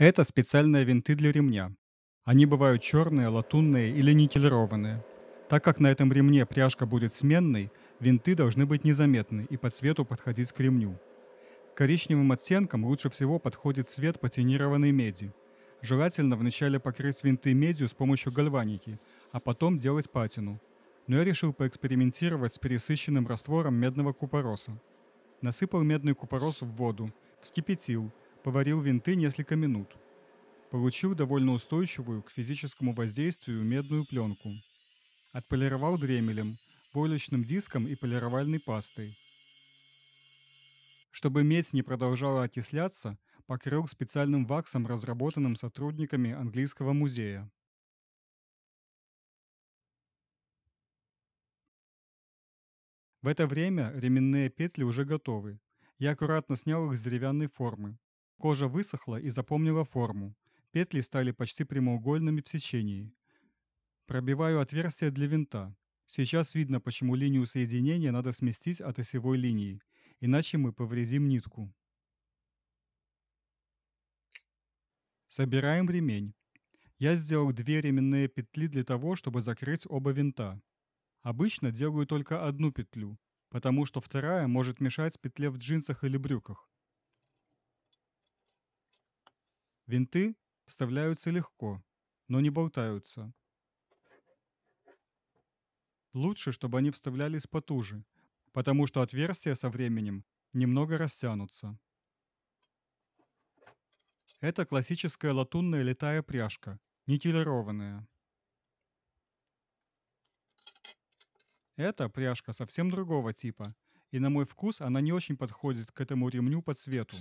Это специальные винты для ремня. Они бывают черные, латунные или никелированные. Так как на этом ремне пряжка будет сменной, винты должны быть незаметны и по цвету подходить к ремню. Коричневым оттенком лучше всего подходит цвет патинированной меди. Желательно вначале покрыть винты медью с помощью гальваники, а потом делать патину. Но я решил поэкспериментировать с пересыщенным раствором медного купороса. Насыпал медный купорос в воду, вскипятил – Поварил винты несколько минут. Получил довольно устойчивую к физическому воздействию медную пленку. Отполировал дремелем, войлочным диском и полировальной пастой. Чтобы медь не продолжала окисляться, покрыл специальным ваксом, разработанным сотрудниками английского музея. В это время ременные петли уже готовы. Я аккуратно снял их с деревянной формы. Кожа высохла и запомнила форму. Петли стали почти прямоугольными в сечении. Пробиваю отверстие для винта. Сейчас видно, почему линию соединения надо сместить от осевой линии, иначе мы повредим нитку. Собираем ремень. Я сделал две ременные петли для того, чтобы закрыть оба винта. Обычно делаю только одну петлю, потому что вторая может мешать петле в джинсах или брюках. Винты вставляются легко, но не болтаются. Лучше, чтобы они вставлялись потуже, потому что отверстия со временем немного растянутся. Это классическая латунная литая пряжка, нетилированная. Эта пряжка совсем другого типа, и на мой вкус она не очень подходит к этому ремню по цвету.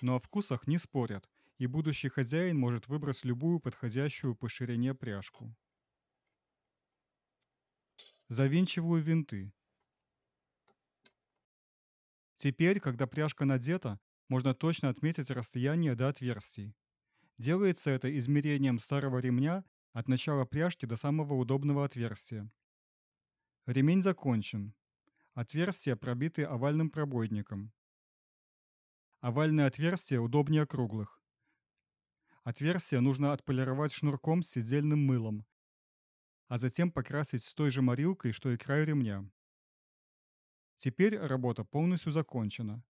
Но о вкусах не спорят, и будущий хозяин может выбрать любую подходящую по ширине пряжку. Завинчиваю винты. Теперь, когда пряжка надета, можно точно отметить расстояние до отверстий. Делается это измерением старого ремня от начала пряжки до самого удобного отверстия. Ремень закончен. Отверстия пробиты овальным пробойником. Овальные отверстия удобнее круглых. Отверстие нужно отполировать шнурком с сидельным мылом, а затем покрасить с той же морилкой, что и край ремня. Теперь работа полностью закончена.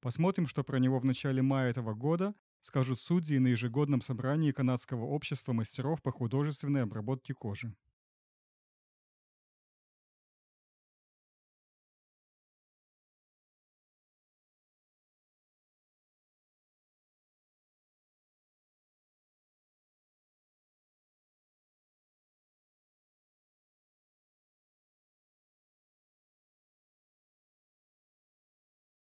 Посмотрим, что про него в начале мая этого года скажут судьи на ежегодном собрании Канадского общества мастеров по художественной обработке кожи.